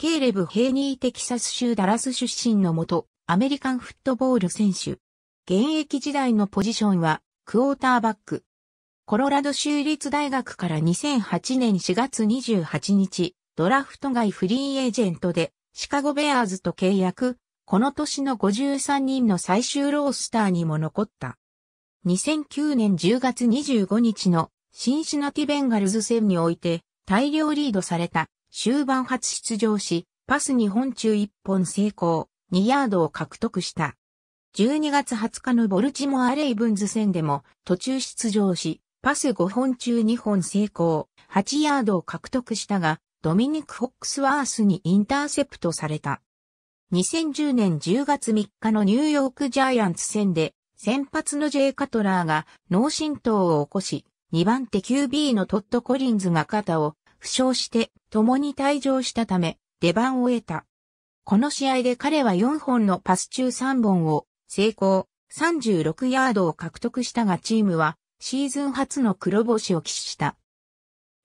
ケーレブ・ヘイニー・テキサス州ダラス出身のもと、アメリカンフットボール選手。現役時代のポジションは、クォーターバック。コロラド州立大学から2008年4月28日、ドラフト外フリーエージェントで、シカゴベアーズと契約、この年の53人の最終ロースターにも残った。2009年10月25日のシンシナティベンガルズ戦において大量リードされた終盤初出場し、パス2本中1本成功、2ヤードを獲得した。12月20日のボルチモア・レイブンズ戦でも途中出場し、パス5本中2本成功、8ヤードを獲得したが、ドミニク・ホックスワースにインターセプトされた。2010年10月3日のニューヨークジャイアンツ戦で、先発の J カトラーが脳震盪を起こし、2番手 QB のトット・コリンズが肩を負傷して共に退場したため出番を得た。この試合で彼は4本のパス中3本を成功、36ヤードを獲得したがチームはシーズン初の黒星を喫した。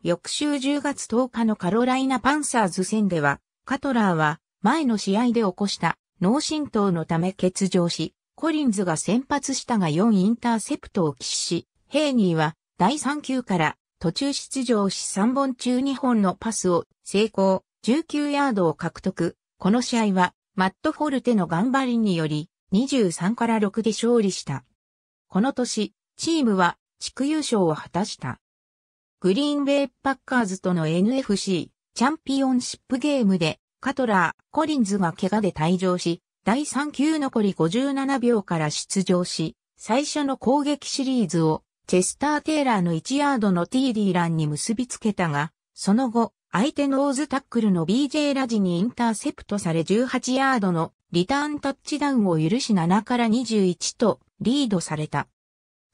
翌週10月10日のカロライナパンサーズ戦では、カトラーは前の試合で起こした脳震盪のため欠場し、コリンズが先発したが4インターセプトを喫し、ヘイニーは第3球から途中出場し3本中2本のパスを成功、19ヤードを獲得。この試合は、マット・フォルテの頑張りにより、23から6で勝利した。この年、チームは地区優勝を果たした。グリーンベイ・パッカーズとの NFC チャンピオンシップゲームで、カトラー、コリンズが怪我で退場し、第3球残り57秒から出場し、最初の攻撃シリーズをチェスター・テイラーの1ヤードの TD ランに結びつけたが、その後、相手のオーズタックルの BJ ラジにインターセプトされ18ヤードのリターンタッチダウンを許し7から21とリードされた。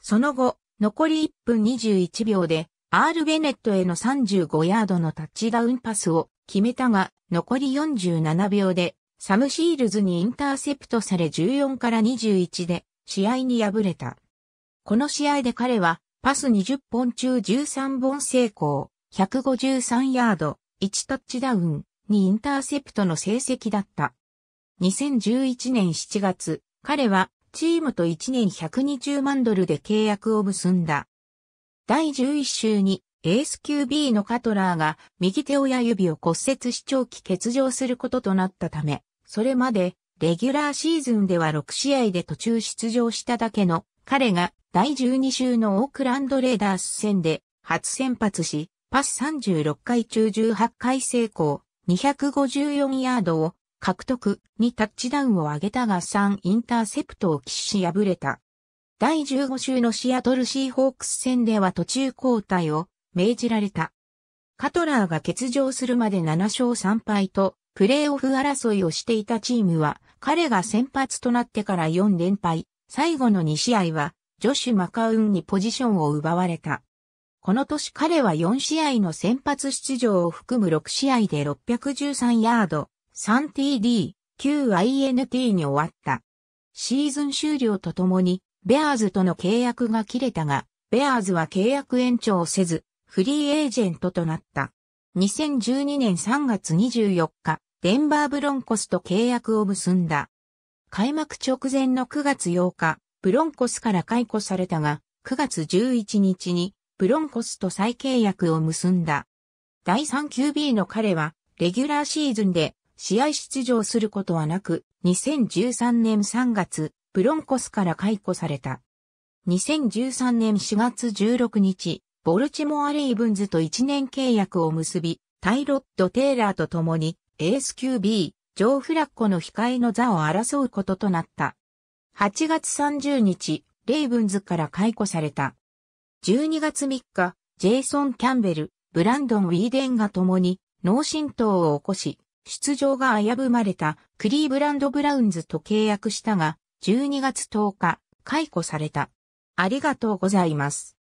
その後、残り1分21秒で、アール・ベネットへの35ヤードのタッチダウンパスを決めたが、残り47秒で、サム・シールズにインターセプトされ14から21で、試合に敗れた。この試合で彼はパス20本中13本成功、153ヤード、1タッチダウン、2インターセプトの成績だった。2011年7月、彼はチームと1年120万ドルで契約を結んだ。第11週にエース QB のカトラーが右手親指を骨折し長期欠場することとなったため、それまでレギュラーシーズンでは6試合で途中出場しただけの彼が第12週のオークランドレーダース戦で初先発し、パス36回中18回成功、254ヤードを獲得にタッチダウンを上げたが3インターセプトを喫し敗れた。第15週のシアトルシーホークス戦では途中交代を命じられた。カトラーが欠場するまで7勝3敗とプレーオフ争いをしていたチームは彼が先発となってから4連敗、最後の2試合はジョシュ・マカウンにポジションを奪われた。この年彼は4試合の先発出場を含む6試合で613ヤード、3TD、9INT に終わった。シーズン終了とともに、ベアーズとの契約が切れたが、ベアーズは契約延長せず、フリーエージェントとなった。2012年3月24日、デンバーブロンコスと契約を結んだ。開幕直前の9月8日、ブロンコスから解雇されたが、9月11日にブロンコスと再契約を結んだ。第 3QB の彼は、レギュラーシーズンで試合出場することはなく、2013年3月、ブロンコスから解雇された。2013年4月16日、ボルチモア・レイブンズと1年契約を結び、タイロッド・テイラーと共に、エース QB、ジョー・フラッコの控えの座を争うこととなった。8月30日、レイブンズから解雇された。12月3日、ジェイソン・キャンベル、ブランドン・ウィーデンが共に脳震盪を起こし、出場が危ぶまれたクリーブランド・ブラウンズと契約したが、12月10日、解雇された。ありがとうございます。